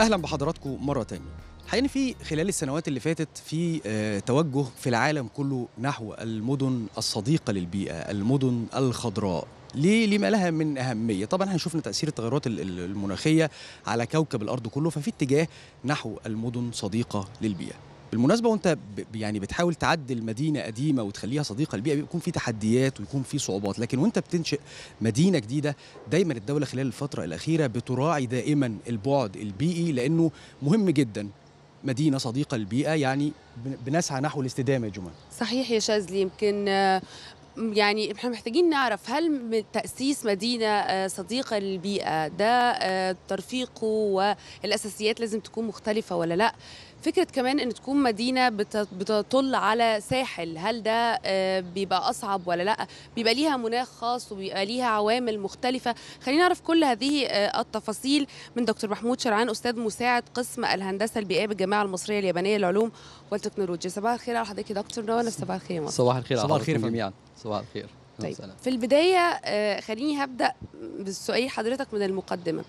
اهلا بحضراتكم مره تانية حقيقة في خلال السنوات اللي فاتت في آه، توجه في العالم كله نحو المدن الصديقه للبيئه المدن الخضراء ليه لما لها من اهميه طبعا احنا شفنا تاثير التغيرات المناخيه على كوكب الارض كله ففي اتجاه نحو المدن صديقه للبيئه بالمناسبه وانت يعني بتحاول تعدل مدينه قديمه وتخليها صديقه للبيئه بيكون في تحديات ويكون في صعوبات لكن وانت بتنشئ مدينه جديده دايما الدوله خلال الفتره الاخيره بتراعي دائما البعد البيئي لانه مهم جدا مدينه صديقه للبيئه يعني بنسعى نحو الاستدامه يا جمال صحيح يا شاذلي يمكن يعني احنا محتاجين نعرف هل تأسيس مدينة آه، صديقة للبيئة ده آه، ترفيقه والأساسيات لازم تكون مختلفة ولا لا فكره كمان ان تكون مدينه بتطل على ساحل هل ده آه، بيبقى اصعب ولا لا بيبقى ليها مناخ خاص وبيبقى ليها عوامل مختلفه خلينا نعرف كل هذه آه، التفاصيل من دكتور محمود شرعان استاذ مساعد قسم الهندسه البيئيه بالجامعه المصريه اليابانيه للعلوم والتكنولوجيا صباح الخير على حضرتك يا دكتور نوال صباح الخير يا مصر صباح الخير صباح الخير جميعا صباح الخير طيب في البدايه آه، خليني هبدا بالسؤال حضرتك من المقدمه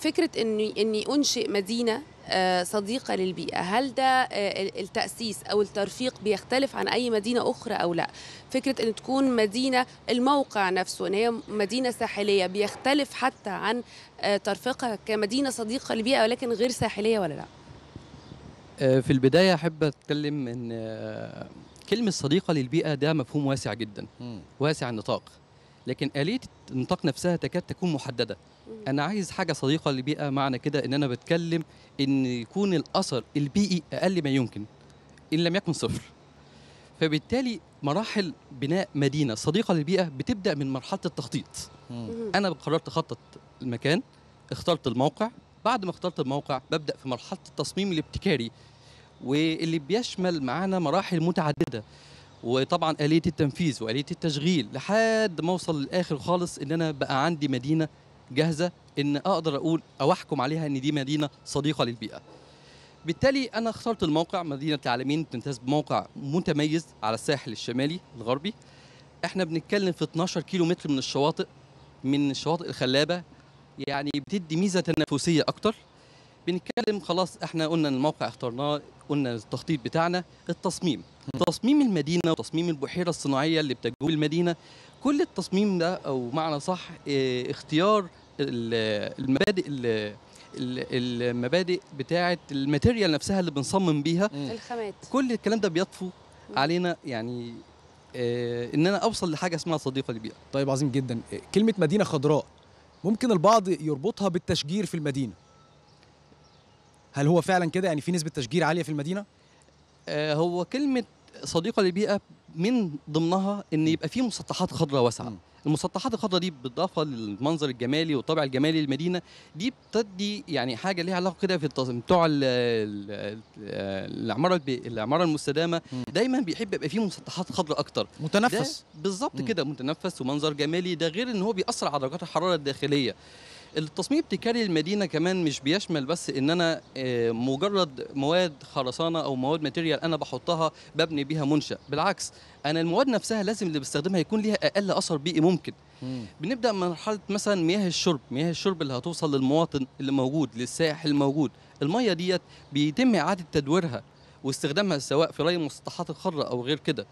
فكره اني اني انشئ مدينه آه، صديقة للبيئة هل ده آه، التأسيس أو الترفيق بيختلف عن أي مدينة أخرى أو لا فكرة أن تكون مدينة الموقع نفسه أن هي مدينة ساحلية بيختلف حتى عن آه، ترفيقها كمدينة صديقة للبيئة ولكن غير ساحلية ولا لا في البداية أحب أتكلم أن كلمة صديقة للبيئة ده مفهوم واسع جدا واسع النطاق لكن آلية النطاق نفسها تكاد تكون محددة أنا عايز حاجة صديقة للبيئة معنى كده إن أنا بتكلم إن يكون الأثر البيئي أقل ما يمكن إن لم يكن صفر فبالتالي مراحل بناء مدينة صديقة للبيئة بتبدأ من مرحلة التخطيط أنا قررت أخطط المكان اخترت الموقع بعد ما اخترت الموقع ببدأ في مرحلة التصميم الابتكاري واللي بيشمل معانا مراحل متعددة وطبعا آلية التنفيذ وآلية التشغيل لحد ما أوصل للآخر خالص إن أنا بقى عندي مدينة جاهزة إن أقدر أقول أو أحكم عليها إن دي مدينة صديقة للبيئة بالتالي انا اخترت الموقع مدينه العالمين بتمتاز بموقع متميز على الساحل الشمالي الغربي احنا بنتكلم في 12 كيلو متر من الشواطئ من الشواطئ الخلابه يعني بتدي ميزه تنافسيه اكتر بنتكلم خلاص احنا قلنا الموقع اخترناه قلنا التخطيط بتاعنا التصميم تصميم المدينه وتصميم البحيره الصناعيه اللي بتجوب المدينه كل التصميم ده او معنى صح آه، اختيار المبادئ المبادئ بتاعه الماتيريال نفسها اللي بنصمم بيها الخامات كل الكلام ده بيطفو علينا يعني آه، ان انا اوصل لحاجه اسمها صديقه للبيئه طيب عظيم جدا آه، كلمه مدينه خضراء ممكن البعض يربطها بالتشجير في المدينه هل هو فعلا كده يعني في نسبه تشجير عاليه في المدينه آه، هو كلمه صديقه للبيئه من ضمنها ان يبقى في مسطحات خضراء واسعه المسطحات الخضراء دي بالاضافه للمنظر الجمالي والطابع الجمالي للمدينه دي بتدي يعني حاجه ليها علاقه كده في بتوع العماره العماره المستدامه دايما بيحب يبقى فيه مسطحات خضراء اكتر متنفس بالظبط كده متنفس ومنظر جمالي ده غير ان هو بيأثر على درجات الحراره الداخليه التصميم ابتكاري للمدينه كمان مش بيشمل بس ان انا آه، مجرد مواد خرسانه او مواد ماتيريال انا بحطها ببني بيها منشا بالعكس انا المواد نفسها لازم اللي بستخدمها يكون ليها اقل اثر بيئي ممكن مم. بنبدا من مرحله مثلا مياه الشرب مياه الشرب اللي هتوصل للمواطن اللي موجود للسائح الموجود الميه ديت بيتم اعاده تدويرها واستخدامها سواء في ري مسطحات الخضره او غير كده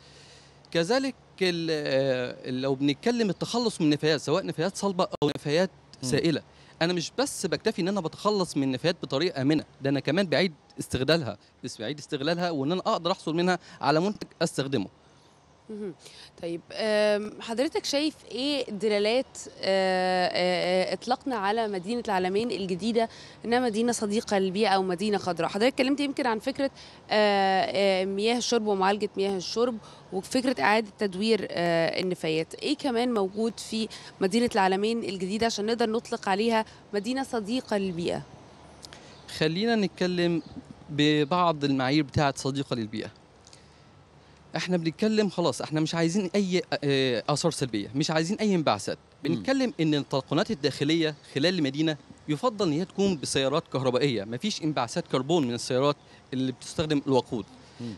كذلك آه، لو بنتكلم التخلص من النفايات سواء نفايات صلبه او نفايات سائله انا مش بس بكتفي ان انا بتخلص من النفايات بطريقه امنه ده انا كمان بعيد استغلالها بس بعيد استغلالها وان انا اقدر احصل منها على منتج استخدمه طيب حضرتك شايف ايه دلالات آه، آه، اطلقنا على مدينه العالمين الجديده انها مدينه صديقه للبيئه او مدينه خضراء حضرتك اتكلمت يمكن عن فكره آه، مياه الشرب ومعالجه مياه الشرب وفكره اعاده تدوير النفايات ايه كمان موجود في مدينه العالمين الجديده عشان نقدر نطلق عليها مدينه صديقه للبيئه خلينا نتكلم ببعض المعايير بتاعه صديقه للبيئه احنا بنتكلم خلاص احنا مش عايزين اي آه، آه، اثار سلبيه مش عايزين اي انبعاثات بنتكلم ان التلقنات الداخليه خلال المدينه يفضل ان هي تكون بسيارات كهربائيه مفيش انبعاثات كربون من السيارات اللي بتستخدم الوقود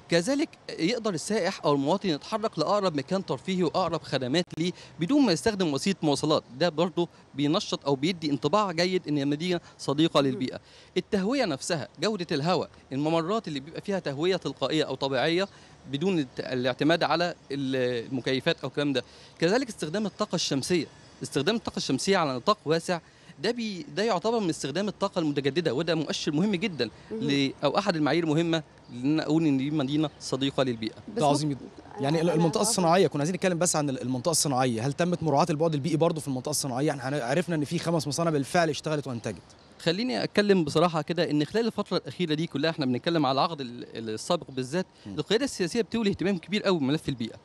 كذلك يقدر السائح او المواطن يتحرك لاقرب مكان ترفيهي واقرب خدمات ليه بدون ما يستخدم وسيله مواصلات ده برضه بينشط او بيدي انطباع جيد ان المدينه صديقه للبيئه التهويه نفسها جوده الهواء الممرات اللي بيبقى فيها تهويه تلقائيه او طبيعيه بدون الاعتماد على المكيفات او الكلام ده كذلك استخدام الطاقه الشمسيه استخدام الطاقه الشمسيه على نطاق واسع ده بي ده يعتبر من استخدام الطاقه المتجدده وده مؤشر مهم جدا ل او احد المعايير المهمه ان اقول ان دي مدينه صديقه للبيئه ده عظيم جدا يعني المنطقه الصناعيه كنا عايزين نتكلم بس عن المنطقه الصناعيه هل تمت مراعاه البعد البيئي برضه في المنطقه الصناعيه يعني احنا عرفنا ان في خمس مصانع بالفعل اشتغلت وانتجت خليني اتكلم بصراحه كده ان خلال الفتره الاخيره دي كلها احنا بنتكلم على العقد السابق بالذات القياده السياسيه بتولي اهتمام كبير قوي بملف البيئه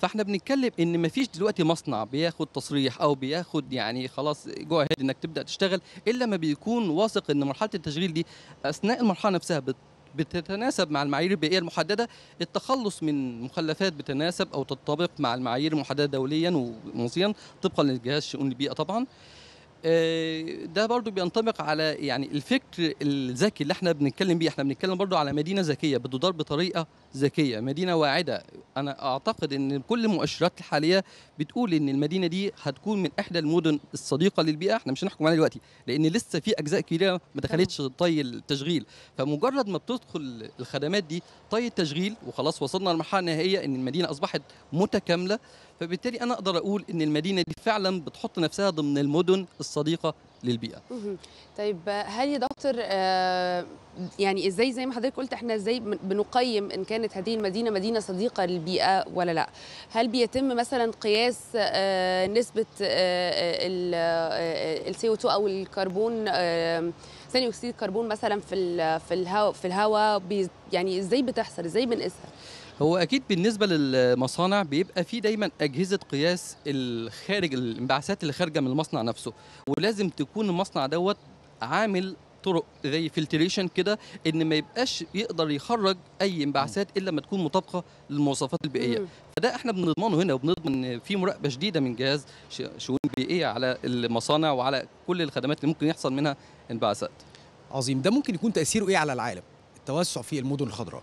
فاحنا بنتكلم ان مفيش دلوقتي مصنع بياخد تصريح او بياخد يعني خلاص جو اهيد انك تبدا تشتغل الا ما بيكون واثق ان مرحله التشغيل دي اثناء المرحله نفسها بتتناسب مع المعايير البيئيه المحدده التخلص من مخلفات بتناسب او تتطابق مع المعايير المحدده دوليا ومنصيا طبقا لجهاز شؤون البيئه طبعا آه، ده برضو بينطبق على يعني الفكر الذكي اللي احنا بنتكلم بيه احنا بنتكلم برضو على مدينه ذكيه بتدار بطريقه ذكيه مدينه واعده انا اعتقد ان كل المؤشرات الحاليه بتقول ان المدينه دي هتكون من احدى المدن الصديقه للبيئه احنا مش هنحكم عليها دلوقتي لان لسه في اجزاء كبيره ما دخلتش طي التشغيل فمجرد ما بتدخل الخدمات دي طي التشغيل وخلاص وصلنا للمرحله النهائيه ان المدينه اصبحت متكامله فبالتالي انا اقدر اقول ان المدينه دي فعلا بتحط نفسها ضمن المدن الصديقه للبيئه طيب هل يا دكتور آه، يعني ازاي زي ما حضرتك قلت احنا ازاي بنقيم ان كانت هذه المدينه مدينه صديقه للبيئه ولا لا هل بيتم مثلا قياس آه، نسبه السي او 2 او الكربون آه، ثاني اكسيد الكربون مثلا في الهواء في الهواء يعني ازاي بتحصل ازاي بنقيسها هو اكيد بالنسبه للمصانع بيبقى في دايما اجهزه قياس الخارج الانبعاثات اللي خارجه من المصنع نفسه ولازم تكون المصنع دوت عامل طرق زي فلتريشن كده ان ما يبقاش يقدر يخرج اي انبعاثات الا لما تكون مطابقه للمواصفات البيئيه فده احنا بنضمنه هنا وبنضمن ان في مراقبه شديده من جهاز شؤون بيئيه على المصانع وعلى كل الخدمات اللي ممكن يحصل منها انبعاثات عظيم ده ممكن يكون تاثيره ايه على العالم التوسع في المدن الخضراء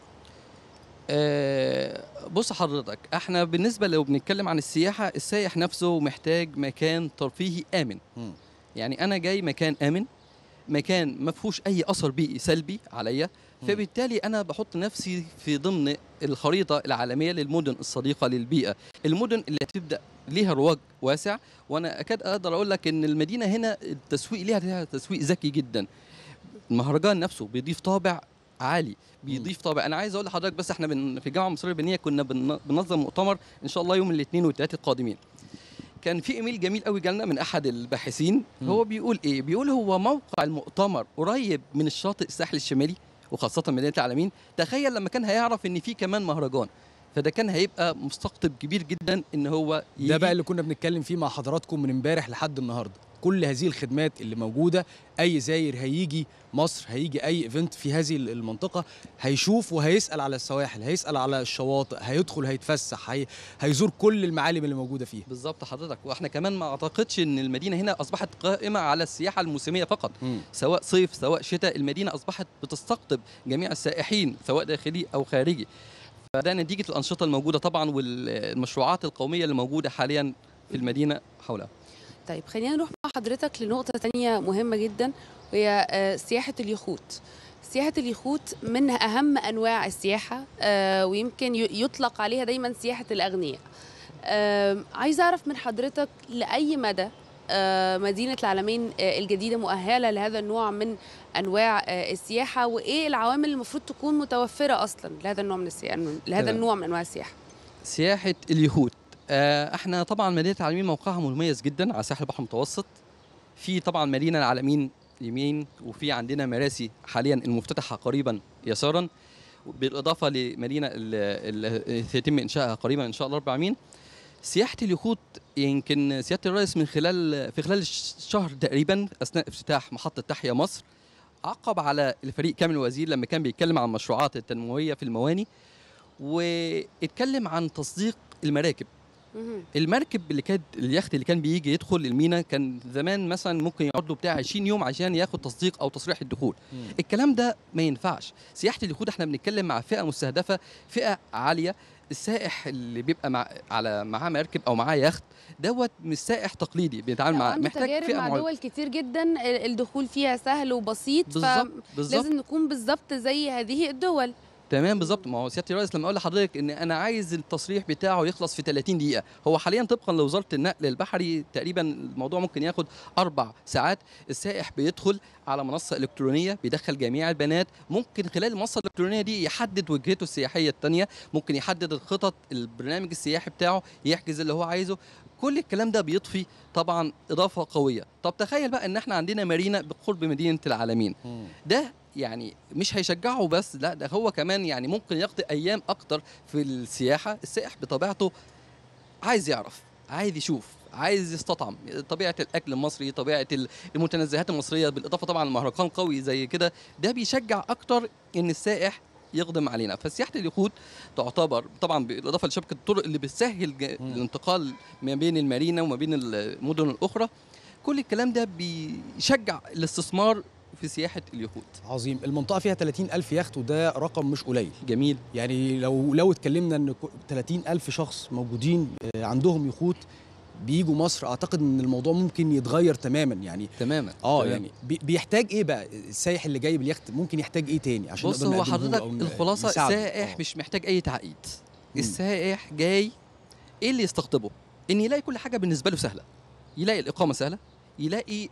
آه، بص حضرتك احنا بالنسبه لو بنتكلم عن السياحه السائح نفسه محتاج مكان ترفيهي امن م. يعني انا جاي مكان امن مكان ما فيهوش اي اثر بيئي سلبي عليا فبالتالي انا بحط نفسي في ضمن الخريطه العالميه للمدن الصديقه للبيئه المدن اللي هتبدا ليها رواج واسع وانا اكاد اقدر اقول لك ان المدينه هنا التسويق ليها تسويق ذكي جدا المهرجان نفسه بيضيف طابع عالي بيضيف طابع انا عايز اقول لحضرتك بس احنا في الجامعه المصريه البنيه كنا بننظم مؤتمر ان شاء الله يوم الاثنين والثلاثة القادمين كان في ايميل جميل قوي جالنا من احد الباحثين هو بيقول ايه بيقول هو موقع المؤتمر قريب من الشاطئ الساحل الشمالي وخاصه مدينه العالمين تخيل لما كان هيعرف ان في كمان مهرجان فده كان هيبقى مستقطب كبير جدا ان هو يجي ده بقى اللي كنا بنتكلم فيه مع حضراتكم من امبارح لحد النهارده كل هذه الخدمات اللي موجوده اي زاير هيجي مصر هيجي اي ايفنت في هذه المنطقه هيشوف وهيسال على السواحل هيسال على الشواطئ هيدخل هيتفسح هي... هيزور كل المعالم اللي موجوده فيها بالظبط حضرتك واحنا كمان ما اعتقدش ان المدينه هنا اصبحت قائمه على السياحه الموسميه فقط م. سواء صيف سواء شتاء المدينه اصبحت بتستقطب جميع السائحين سواء داخلي او خارجي فده نتيجه الانشطه الموجوده طبعا والمشروعات القوميه اللي موجوده حاليا في المدينه حولها طيب خلينا نروح مع حضرتك لنقطه ثانيه مهمه جدا وهي آه، سياحه اليخوت سياحة اليخوت من أهم أنواع السياحة آه، ويمكن يطلق عليها دايما سياحة الأغنياء عايزة أعرف من حضرتك لأي مدى آه، مدينه العالمين آه، الجديده مؤهله لهذا النوع من انواع آه، السياحه وايه العوامل المفروض تكون متوفره اصلا لهذا النوع من السياحه لهذا النوع من انواع السياحه سياحه اليهود احنا طبعا مدينه العالمين موقعها مميز جدا على ساحل البحر المتوسط في طبعا مدينه العالمين يمين وفي عندنا مراسي حاليا المفتتحه قريبا يسارا بالاضافه لمدينه اللي سيتم انشائها قريبا ان شاء الله رب العالمين سياحه اليخوت يمكن سياده الرئيس من خلال في خلال الشهر تقريبا اثناء افتتاح محطه تحيا مصر عقب على الفريق كامل الوزير لما كان بيتكلم عن مشروعات التنمويه في المواني واتكلم عن تصديق المراكب المركب اللي كانت اليخت اللي كان بيجي يدخل المينا كان زمان مثلا ممكن يقعد له بتاع 20 يوم عشان ياخد تصديق او تصريح الدخول مم. الكلام ده ما ينفعش سياحه اليخوت احنا بنتكلم مع فئه مستهدفه فئه عاليه السائح اللي بيبقى مع على معاه مركب او معاه يخت دوت مش سائح تقليدي بيتعامل مع محتاج فئه مع دول كتير جدا الدخول فيها سهل وبسيط بالزبط فلازم بالزبط. نكون بالظبط زي هذه الدول تمام بالظبط ما هو سياده الرئيس لما اقول لحضرتك ان انا عايز التصريح بتاعه يخلص في 30 دقيقه هو حاليا طبقا لوزاره النقل البحري تقريبا الموضوع ممكن ياخد اربع ساعات السائح بيدخل على منصه الكترونيه بيدخل جميع البيانات ممكن خلال المنصه الالكترونيه دي يحدد وجهته السياحيه الثانيه ممكن يحدد الخطط البرنامج السياحي بتاعه يحجز اللي هو عايزه كل الكلام ده بيضفي طبعا اضافه قويه طب تخيل بقى ان احنا عندنا مارينا بقرب مدينه العالمين ده يعني مش هيشجعه بس لا ده هو كمان يعني ممكن يقضي ايام اكتر في السياحه السائح بطبيعته عايز يعرف عايز يشوف عايز يستطعم طبيعه الاكل المصري طبيعه المتنزهات المصريه بالاضافه طبعا المهرجان قوي زي كده ده بيشجع اكتر ان السائح يقدم علينا فسياحه اليخوت تعتبر طبعا بالاضافه لشبكه الطرق اللي بتسهل الانتقال ما بين المارينا وما بين المدن الاخرى كل الكلام ده بيشجع الاستثمار في سياحه اليخوت عظيم المنطقه فيها 30000 يخت وده رقم مش قليل جميل يعني لو لو اتكلمنا ان 30000 شخص موجودين آه، عندهم يخوت بيجوا مصر اعتقد ان الموضوع ممكن يتغير تماما يعني تماما اه تمام. يعني بيحتاج ايه بقى السائح اللي جاي باليخت ممكن يحتاج ايه تاني عشان بص هو حضرتك الخلاصه السائح آه. مش محتاج اي تعقيد السائح جاي ايه اللي يستقطبه ان يلاقي كل حاجه بالنسبه له سهله يلاقي الاقامه سهله يلاقي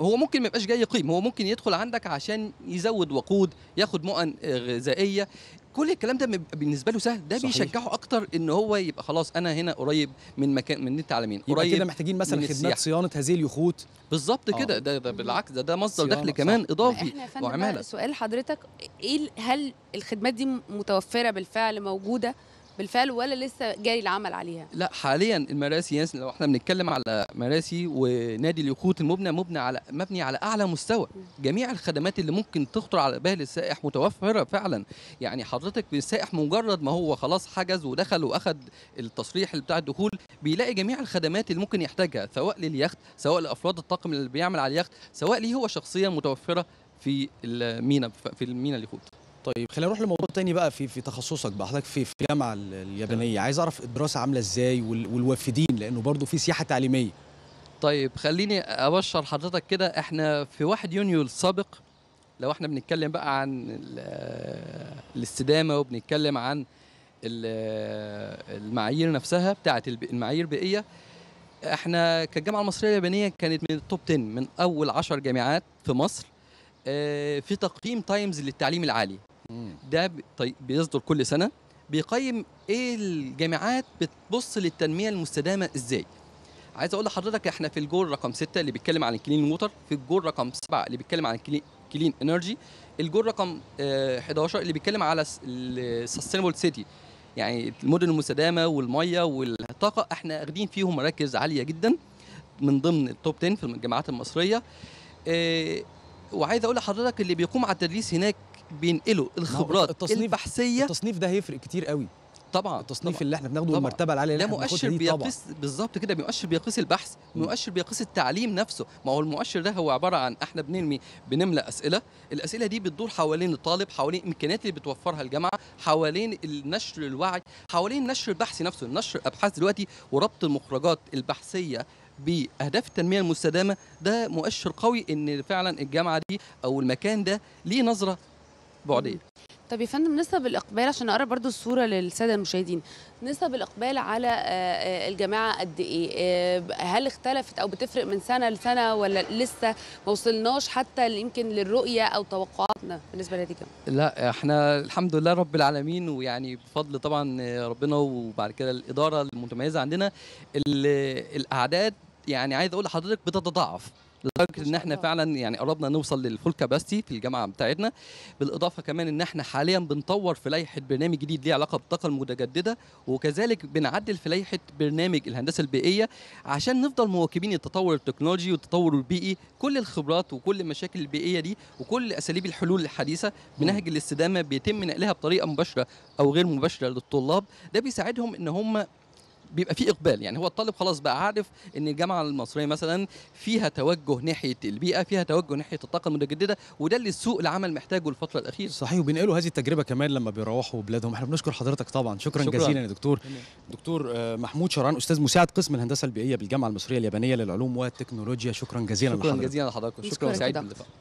هو ممكن ما يبقاش جاي يقيم هو ممكن يدخل عندك عشان يزود وقود ياخد مؤن آه، غذائيه كل الكلام ده بالنسبه له سهل ده صحيح. بيشجعه اكتر ان هو يبقى خلاص انا هنا قريب من مكان من انت على مين قريب كده محتاجين مثلا خدمات صيانه هذه اليخوت بالظبط آه. كده ده, ده بالعكس ده, ده مصدر دخل كمان صح. اضافي وعماله سؤال حضرتك ايه هل الخدمات دي متوفره بالفعل موجوده بالفعل ولا لسه جاري العمل عليها؟ لا حاليا المراسي لو احنا بنتكلم على مراسي ونادي اليخوت المبنى مبنى على مبني على اعلى مستوى جميع الخدمات اللي ممكن تخطر على بال السائح متوفره فعلا يعني حضرتك السائح مجرد ما هو خلاص حجز ودخل واخد التصريح بتاع الدخول بيلاقي جميع الخدمات اللي ممكن يحتاجها سواء لليخت سواء لافراد الطاقم اللي بيعمل على اليخت سواء ليه هو شخصيا متوفره في المينا في المينا اليخوت طيب خلينا نروح لموضوع تاني بقى في في تخصصك بقى حضرتك في في الجامعه اليابانيه عايز اعرف الدراسه عامله ازاي والوافدين لانه برضو في سياحه تعليميه طيب خليني ابشر حضرتك كده احنا في 1 يونيو السابق لو احنا بنتكلم بقى عن الاستدامه وبنتكلم عن المعايير نفسها بتاعه المعايير البيئيه احنا كالجامعه المصريه اليابانيه كانت من التوب 10 من اول 10 جامعات في مصر آه، في تقييم تايمز للتعليم العالي ده طيب، بيصدر كل سنه بيقيم ايه الجامعات بتبص للتنميه المستدامه ازاي عايز اقول لحضرتك احنا في الجول رقم 6 اللي بيتكلم عن الكلين ووتر في الجول رقم 7 اللي بيتكلم عن الكلين انرجي الجول رقم 11 آه، اللي بيتكلم على السستينبل سيتي يعني المدن المستدامه والميه والطاقه احنا اخدين فيهم مراكز عاليه جدا من ضمن التوب 10 في الجامعات المصريه آه، وعايز اقول لحضرتك اللي بيقوم على التدريس هناك بينقلوا الخبرات التصنيف البحثيه التصنيف ده هيفرق كتير قوي طبعا التصنيف طبعًا اللي احنا بناخده المرتبه العاليه اللي ده مؤشر بيقيس بالظبط كده مؤشر بيقيس البحث مؤشر بيقيس التعليم نفسه ما هو المؤشر ده هو عباره عن احنا بنرمي بنملى اسئله الاسئله دي بتدور حوالين الطالب حوالين الامكانيات اللي بتوفرها الجامعه حوالين النشر الوعي حوالين نشر البحث نفسه نشر ابحاث دلوقتي وربط المخرجات البحثيه باهداف التنميه المستدامه ده مؤشر قوي ان فعلا الجامعه دي او المكان ده ليه نظره بعديه طب يا فندم نسب الاقبال عشان اقرب برضو الصوره للساده المشاهدين نسب الاقبال على آه، آه، الجماعه قد ايه آه، هل اختلفت او بتفرق من سنه لسنه ولا لسه ما وصلناش حتى يمكن للرؤيه او توقعاتنا بالنسبه لهذه الجامعه لا احنا الحمد لله رب العالمين ويعني بفضل طبعا ربنا وبعد كده الاداره المتميزه عندنا الاعداد يعني عايز اقول لحضرتك بتتضاعف لدرجه ان احنا فعلا يعني قربنا نوصل للفول كاباستي في الجامعه بتاعتنا بالاضافه كمان ان احنا حاليا بنطور في لائحه برنامج جديد ليه علاقه بالطاقه المتجدده وكذلك بنعدل في لائحه برنامج الهندسه البيئيه عشان نفضل مواكبين التطور التكنولوجي والتطور البيئي كل الخبرات وكل المشاكل البيئيه دي وكل اساليب الحلول الحديثه بنهج الاستدامه بيتم نقلها بطريقه مباشره او غير مباشره للطلاب ده بيساعدهم ان هم بيبقى في اقبال يعني هو الطالب خلاص بقى عارف ان الجامعه المصريه مثلا فيها توجه ناحيه البيئه فيها توجه ناحيه الطاقه المتجدده وده اللي سوق العمل محتاجه الفتره الاخيره صحيح وبينقلوا هذه التجربه كمان لما بيروحوا بلادهم احنا بنشكر حضرتك طبعا شكرا, شكرا. جزيلا يا دكتور دكتور آه، محمود شرعان استاذ مساعد قسم الهندسه البيئيه بالجامعه المصريه اليابانيه للعلوم والتكنولوجيا شكرا جزيلا شكرا لحضرتك. جزيلا لحضرتك شكرا, شكرا سعيد باللقاء